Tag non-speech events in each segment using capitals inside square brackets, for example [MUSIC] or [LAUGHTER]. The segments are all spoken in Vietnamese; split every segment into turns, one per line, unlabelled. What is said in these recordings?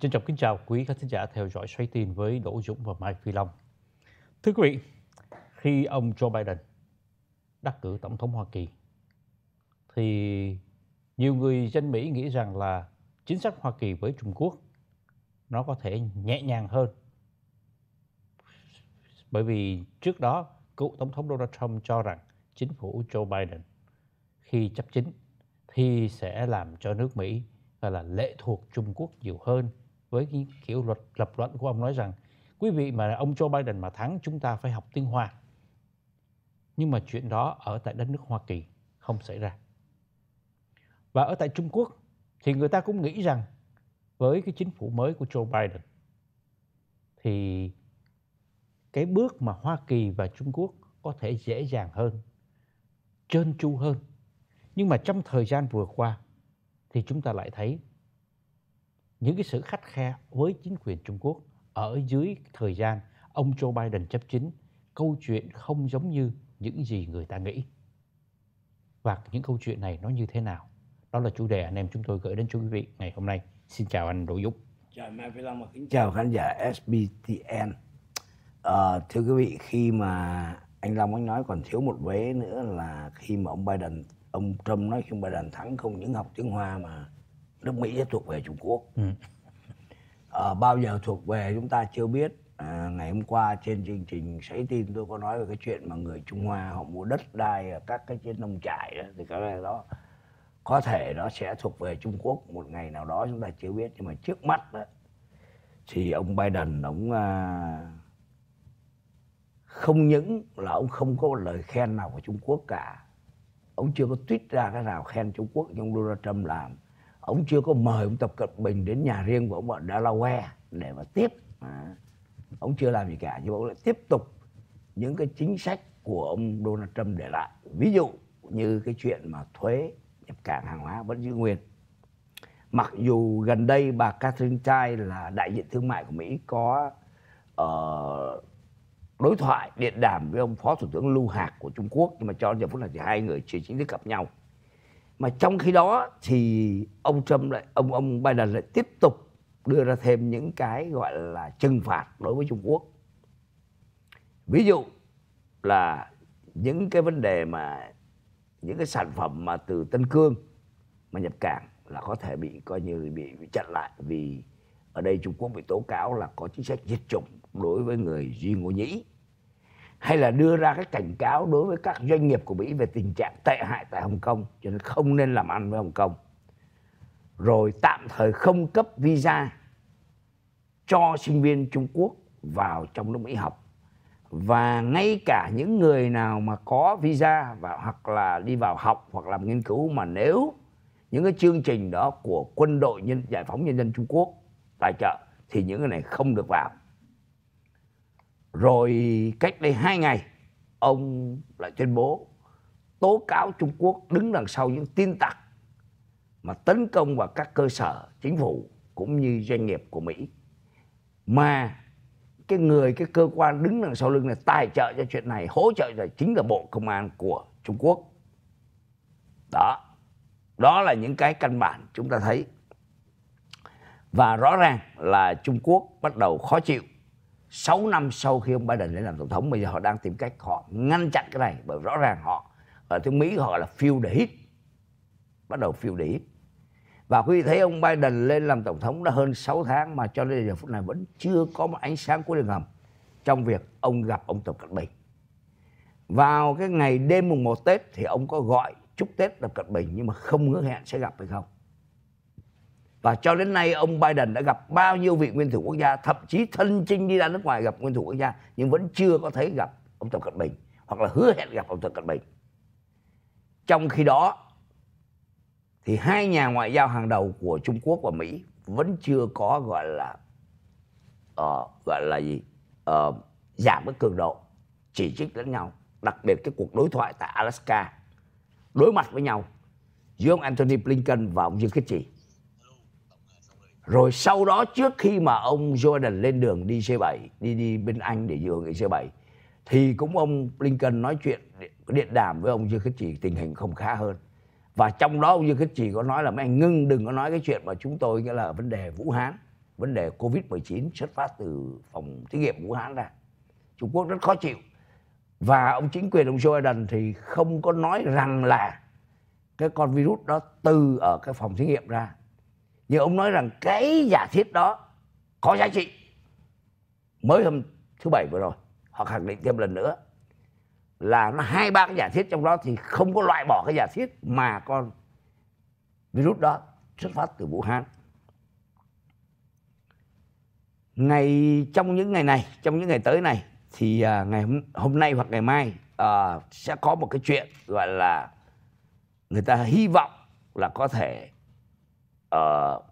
Trân trọng kính chào quý khán giả theo dõi xoay tin với Đỗ Dũng và Mai Phi Long. Thưa quý vị, khi ông Joe Biden đắc cử Tổng thống Hoa Kỳ, thì nhiều người dân Mỹ nghĩ rằng là chính sách Hoa Kỳ với Trung Quốc nó có thể nhẹ nhàng hơn. Bởi vì trước đó, cựu Tổng thống Donald Trump cho rằng chính phủ Joe Biden khi chấp chính thì sẽ làm cho nước Mỹ gọi là lệ thuộc Trung Quốc nhiều hơn với cái kiểu luật lập luận của ông nói rằng quý vị mà ông Joe Biden mà thắng chúng ta phải học tiếng Hoa. Nhưng mà chuyện đó ở tại đất nước Hoa Kỳ không xảy ra. Và ở tại Trung Quốc thì người ta cũng nghĩ rằng với cái chính phủ mới của Joe Biden thì cái bước mà Hoa Kỳ và Trung Quốc có thể dễ dàng hơn, trơn tru hơn. Nhưng mà trong thời gian vừa qua thì chúng ta lại thấy những cái sự khắt khe với chính quyền Trung Quốc ở dưới thời gian ông Joe Biden chấp chính, câu chuyện không giống như những gì người ta nghĩ. Và những câu chuyện này nó như thế nào? Đó là chủ đề anh em chúng tôi gửi đến cho quý vị ngày hôm nay. Xin chào anh Đỗ Dũng.
Chào Mai Phi Long và kính chào khán
giả SBTN. À,
ờ, thưa quý vị, khi mà anh Long anh nói còn thiếu một vế nữa là khi mà ông Biden, ông Trump nói khi ông Biden thắng không những học tiếng Hoa mà nước Mỹ sẽ thuộc về Trung Quốc. Ừ. À, bao giờ thuộc về chúng ta chưa biết. À, ngày hôm qua trên chương trình sấy tin tôi có nói về cái chuyện mà người Trung Hoa họ mua đất đai ở các cái trên nông trại đó thì cái này đó có thể nó sẽ thuộc về Trung Quốc một ngày nào đó chúng ta chưa biết nhưng mà trước mắt đó thì ông Biden ông à, không những là ông không có lời khen nào của Trung Quốc cả ông chưa có tweet ra cái nào khen Trung Quốc nhưng Donald Trump làm ông chưa có mời ông tập cận bình đến nhà riêng của ông ở delaware để mà tiếp à, ông chưa làm gì cả nhưng mà ông lại tiếp tục những cái chính sách của ông donald trump để lại ví dụ như cái chuyện mà thuế nhập cảng hàng hóa vẫn giữ nguyên mặc dù gần đây bà catherine tai là đại diện thương mại của mỹ có uh, đối thoại điện đàm với ông phó thủ tướng lưu hạc của trung quốc nhưng mà cho giờ phút này thì hai người chỉ chính thức gặp nhau mà trong khi đó thì ông Trump lại ông ông Biden lại tiếp tục đưa ra thêm những cái gọi là trừng phạt đối với Trung Quốc ví dụ là những cái vấn đề mà những cái sản phẩm mà từ Tân Cương mà nhập cảng là có thể bị coi như bị, bị chặn lại vì ở đây Trung Quốc bị tố cáo là có chính sách diệt chủng đối với người Duy Ngô Nhĩ hay là đưa ra cái cảnh cáo đối với các doanh nghiệp của Mỹ về tình trạng tệ hại tại Hồng Kông cho nên không nên làm ăn với Hồng Kông rồi tạm thời không cấp visa cho sinh viên Trung Quốc vào trong nước Mỹ học và ngay cả những người nào mà có visa và hoặc là đi vào học hoặc làm nghiên cứu mà nếu những cái chương trình đó của quân đội nhân giải phóng nhân dân Trung Quốc tài trợ thì những người này không được vào rồi cách đây hai ngày, ông lại tuyên bố tố cáo Trung Quốc đứng đằng sau những tin tặc mà tấn công vào các cơ sở chính phủ cũng như doanh nghiệp của Mỹ. Mà cái người, cái cơ quan đứng đằng sau lưng này tài trợ cho chuyện này, hỗ trợ là chính là Bộ Công an của Trung Quốc. Đó, đó là những cái căn bản chúng ta thấy. Và rõ ràng là Trung Quốc bắt đầu khó chịu 6 năm sau khi ông Biden lên làm tổng thống bây giờ họ đang tìm cách họ ngăn chặn cái này bởi rõ ràng họ ở tiếng Mỹ họ là phiêu để hít bắt đầu phiêu để hít và quý vị thấy ông Biden lên làm tổng thống đã hơn 6 tháng mà cho đến giờ phút này vẫn chưa có một ánh sáng cuối đường hầm trong việc ông gặp ông Tập Cận Bình. Vào cái ngày đêm mùng 1 Tết thì ông có gọi chúc Tết Tập Cận Bình nhưng mà không hứa hẹn sẽ gặp hay không và cho đến nay ông Biden đã gặp bao nhiêu vị nguyên thủ quốc gia thậm chí thân chinh đi ra nước ngoài gặp nguyên thủ quốc gia nhưng vẫn chưa có thấy gặp ông Tập Cận Bình hoặc là hứa hẹn gặp ông Tập Cận Bình trong khi đó thì hai nhà ngoại giao hàng đầu của Trung Quốc và Mỹ vẫn chưa có gọi là uh, gọi là gì uh, giảm cái cường độ chỉ trích lẫn nhau đặc biệt cái cuộc đối thoại tại Alaska đối mặt với nhau giữa ông Anthony Blinken và ông Dương Khiết Trì rồi sau đó trước khi mà ông Jordan lên đường đi C7, đi đi bên Anh để dự hội nghị C7 thì cũng ông Lincoln nói chuyện điện đàm với ông Dương Khích Trì tình hình không khá hơn. Và trong đó ông Dương Khích Trì có nói là mấy anh ngưng đừng có nói cái chuyện mà chúng tôi nghĩa là vấn đề Vũ Hán, vấn đề Covid-19 xuất phát từ phòng thí nghiệm Vũ Hán ra. Trung Quốc rất khó chịu. Và ông chính quyền ông Jordan thì không có nói rằng là cái con virus đó từ ở cái phòng thí nghiệm ra nhưng ông nói rằng cái giả thiết đó có giá trị mới hôm thứ bảy vừa rồi họ khẳng định thêm lần nữa là nó hai ba cái giả thiết trong đó thì không có loại bỏ cái giả thiết mà con virus đó xuất phát từ Vũ Hán ngày trong những ngày này trong những ngày tới này thì à, ngày hôm, hôm nay hoặc ngày mai à, sẽ có một cái chuyện gọi là người ta hy vọng là có thể uh,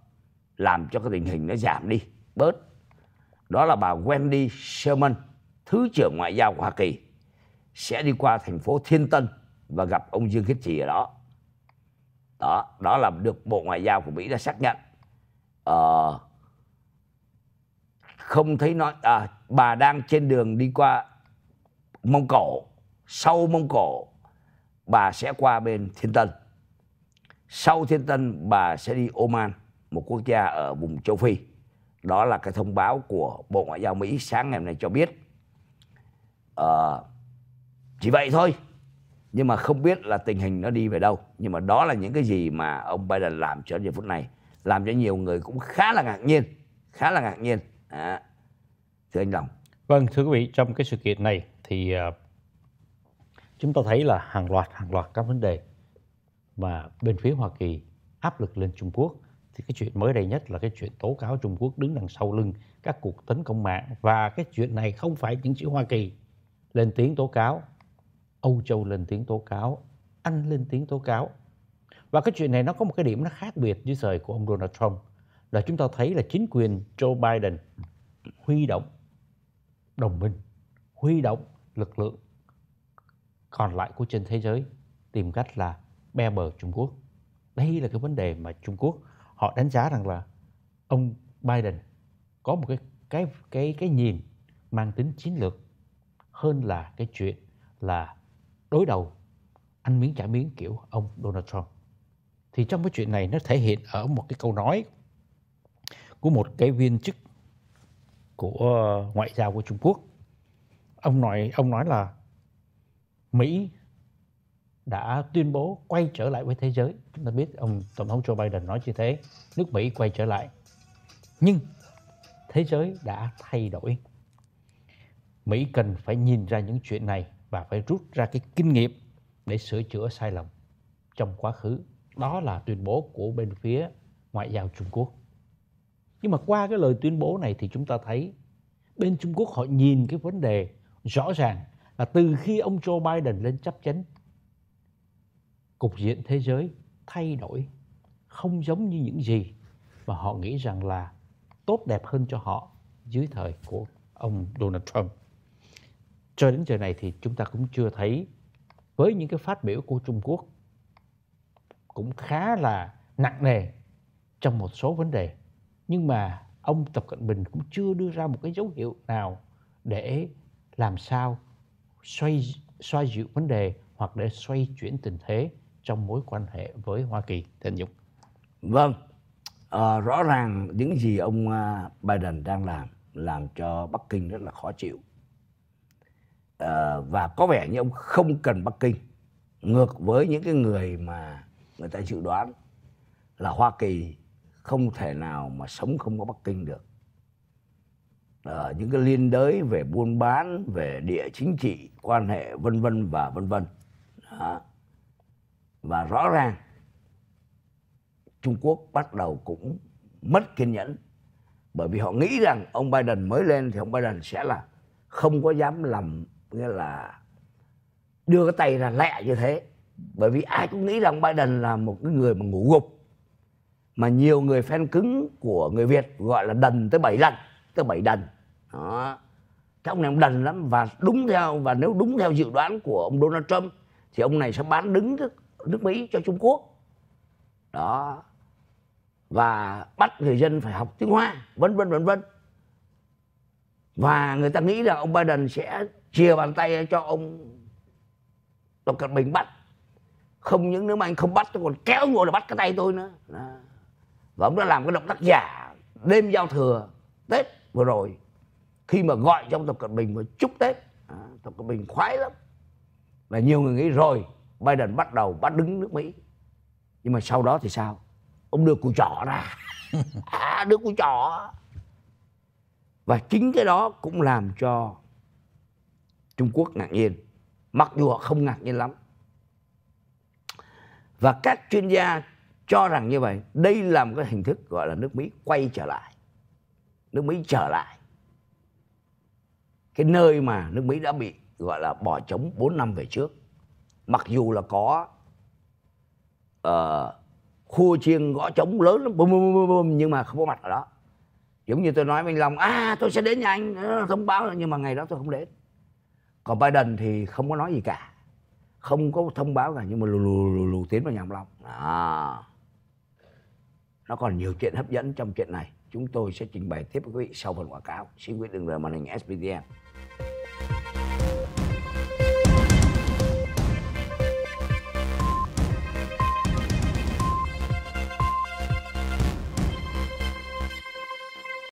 làm cho cái tình hình nó giảm đi bớt đó là bà Wendy Sherman thứ trưởng ngoại giao của Hoa Kỳ sẽ đi qua thành phố Thiên Tân và gặp ông Dương Khiết Trì ở đó đó đó là được Bộ Ngoại giao của Mỹ đã xác nhận uh, không thấy nói à, bà đang trên đường đi qua Mông Cổ sau Mông Cổ bà sẽ qua bên Thiên Tân sau Thiên Tân, bà sẽ đi Oman, một quốc gia ở vùng châu Phi. Đó là cái thông báo của Bộ Ngoại giao Mỹ sáng ngày hôm nay cho biết. À, chỉ vậy thôi. Nhưng mà không biết là tình hình nó đi về đâu. Nhưng mà đó là những cái gì mà ông Biden làm cho đến giờ phút này. Làm cho nhiều
người cũng khá là ngạc nhiên. Khá là ngạc nhiên. À, thưa anh Lòng. Vâng, thưa quý vị, trong cái sự kiện này thì uh, chúng ta thấy là hàng loạt hàng loạt các vấn đề và bên phía Hoa Kỳ áp lực lên Trung Quốc thì cái chuyện mới đây nhất là cái chuyện tố cáo Trung Quốc đứng đằng sau lưng các cuộc tấn công mạng và cái chuyện này không phải những chỉ Hoa Kỳ lên tiếng tố cáo, Âu Châu lên tiếng tố cáo, Anh lên tiếng tố cáo. Và cái chuyện này nó có một cái điểm nó khác biệt với thời của ông Donald Trump là chúng ta thấy là chính quyền Joe Biden huy động đồng minh, huy động lực lượng còn lại của trên thế giới tìm cách là be bờ Trung Quốc. Đây là cái vấn đề mà Trung Quốc họ đánh giá rằng là ông Biden có một cái cái cái cái nhìn mang tính chiến lược hơn là cái chuyện là đối đầu ăn miếng trả miếng kiểu ông Donald Trump. Thì trong cái chuyện này nó thể hiện ở một cái câu nói của một cái viên chức của ngoại giao của Trung Quốc. Ông nói ông nói là Mỹ đã tuyên bố quay trở lại với thế giới. Chúng ta biết ông Tổng thống Joe Biden nói như thế, nước Mỹ quay trở lại. Nhưng thế giới đã thay đổi. Mỹ cần phải nhìn ra những chuyện này và phải rút ra cái kinh nghiệm để sửa chữa sai lầm trong quá khứ. Đó là tuyên bố của bên phía ngoại giao Trung Quốc. Nhưng mà qua cái lời tuyên bố này thì chúng ta thấy bên Trung Quốc họ nhìn cái vấn đề rõ ràng là từ khi ông Joe Biden lên chấp chính cục diện thế giới thay đổi không giống như những gì mà họ nghĩ rằng là tốt đẹp hơn cho họ dưới thời của ông Donald Trump. Cho đến giờ này thì chúng ta cũng chưa thấy với những cái phát biểu của Trung Quốc cũng khá là nặng nề trong một số vấn đề. Nhưng mà ông Tập Cận Bình cũng chưa đưa ra một cái dấu hiệu nào để làm sao xoay xoay dịu vấn đề hoặc để xoay chuyển tình thế trong mối quan hệ với Hoa Kỳ Thịnh Dũng? Vâng, à, rõ
ràng những gì ông ờ, Biden đang làm làm cho Bắc Kinh rất là khó chịu à, và có vẻ như ông không cần Bắc Kinh ngược với những cái người mà người ta dự đoán là Hoa Kỳ không thể nào mà sống không có Bắc Kinh được à, những cái liên đới về buôn bán về địa chính trị quan hệ vân vân và vân vân à, và rõ ràng Trung Quốc bắt đầu cũng mất kiên nhẫn bởi vì họ nghĩ rằng ông Biden mới lên thì ông Biden sẽ là không có dám làm nghĩa là đưa cái tay ra lẹ như thế bởi vì ai cũng nghĩ rằng Biden là một cái người mà ngủ gục mà nhiều người fan cứng của người Việt gọi là đần tới 7 lần tới 7 đần đó cái ông này ông đần lắm và đúng theo và nếu đúng theo dự đoán của ông Donald Trump thì ông này sẽ bán đứng nước Mỹ cho Trung Quốc đó và bắt người dân phải học tiếng Hoa vân vân vân vân và người ta nghĩ là ông Biden sẽ chia bàn tay cho ông Tập Cận Bình bắt không những nếu mà anh không bắt tôi còn kéo ngồi là bắt cái tay tôi nữa đó. và ông đã làm cái động tác giả đêm giao thừa Tết vừa rồi khi mà gọi trong Tập Cận Bình và chúc Tết à, Tập Cận Bình khoái lắm và nhiều người nghĩ rồi Biden bắt đầu bắt đứng nước Mỹ nhưng mà sau đó thì sao ông đưa cùi trỏ ra [LAUGHS] à, đưa cùi trỏ và chính cái đó cũng làm cho Trung Quốc ngạc nhiên mặc dù họ không ngạc nhiên lắm và các chuyên gia cho rằng như vậy đây là một cái hình thức gọi là nước Mỹ quay trở lại nước Mỹ trở lại cái nơi mà nước Mỹ đã bị gọi là bỏ trống 4 năm về trước mặc dù là có uh, khua chiên gõ trống lớn lắm bum, bum, bum, bum, nhưng mà không có mặt ở đó giống như tôi nói với anh Long à tôi sẽ đến nhà anh ờ, thông báo nhưng mà ngày đó tôi không đến còn Biden thì không có nói gì cả không có thông báo cả nhưng mà lù lù lù, lù tiến vào nhà ông Long à. nó còn nhiều chuyện hấp dẫn trong chuyện này chúng tôi sẽ trình bày tiếp với quý vị sau phần quảng cáo xin quý vị đừng rời màn hình SPTM